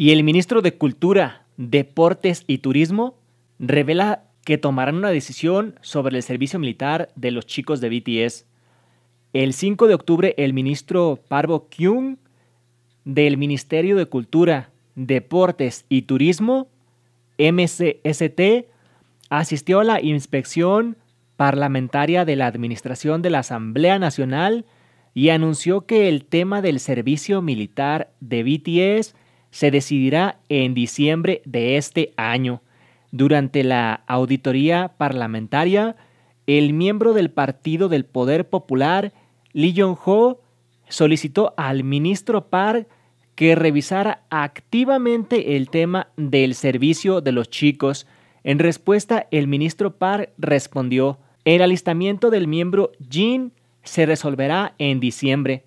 Y el ministro de Cultura, Deportes y Turismo revela que tomarán una decisión sobre el servicio militar de los chicos de BTS. El 5 de octubre, el ministro Parvo Kyung del Ministerio de Cultura, Deportes y Turismo, MCST, asistió a la inspección parlamentaria de la Administración de la Asamblea Nacional y anunció que el tema del servicio militar de BTS se decidirá en diciembre de este año. Durante la auditoría parlamentaria, el miembro del Partido del Poder Popular, Lee Jong-ho, solicitó al ministro Park que revisara activamente el tema del servicio de los chicos. En respuesta, el ministro Park respondió, el alistamiento del miembro Jin se resolverá en diciembre,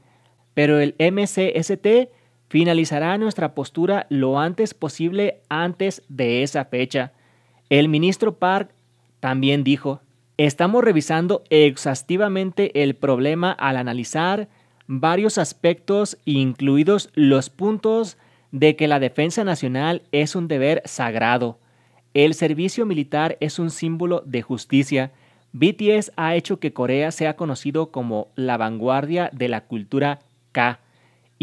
pero el MCST finalizará nuestra postura lo antes posible antes de esa fecha. El ministro Park también dijo, estamos revisando exhaustivamente el problema al analizar varios aspectos, incluidos los puntos de que la defensa nacional es un deber sagrado. El servicio militar es un símbolo de justicia. BTS ha hecho que Corea sea conocido como la vanguardia de la cultura K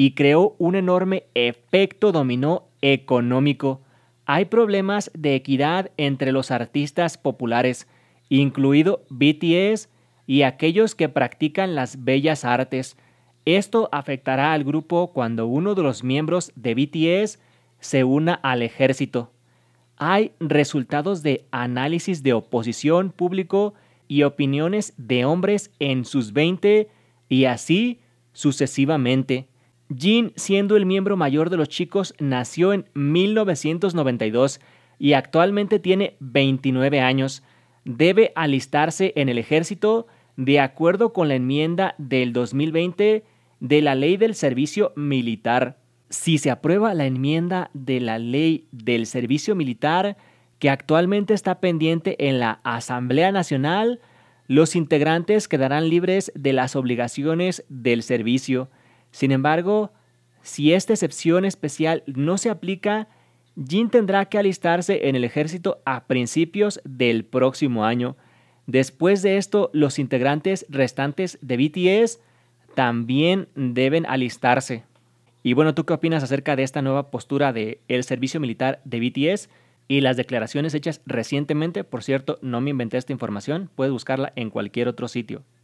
y creó un enorme efecto dominó económico. Hay problemas de equidad entre los artistas populares, incluido BTS y aquellos que practican las bellas artes. Esto afectará al grupo cuando uno de los miembros de BTS se una al ejército. Hay resultados de análisis de oposición público y opiniones de hombres en sus 20 y así sucesivamente. Jean, siendo el miembro mayor de los chicos, nació en 1992 y actualmente tiene 29 años. Debe alistarse en el ejército de acuerdo con la enmienda del 2020 de la Ley del Servicio Militar. Si se aprueba la enmienda de la Ley del Servicio Militar, que actualmente está pendiente en la Asamblea Nacional, los integrantes quedarán libres de las obligaciones del servicio. Sin embargo, si esta excepción especial no se aplica, Jin tendrá que alistarse en el ejército a principios del próximo año. Después de esto, los integrantes restantes de BTS también deben alistarse. Y bueno, ¿tú qué opinas acerca de esta nueva postura del servicio militar de BTS y las declaraciones hechas recientemente? Por cierto, no me inventé esta información, puedes buscarla en cualquier otro sitio.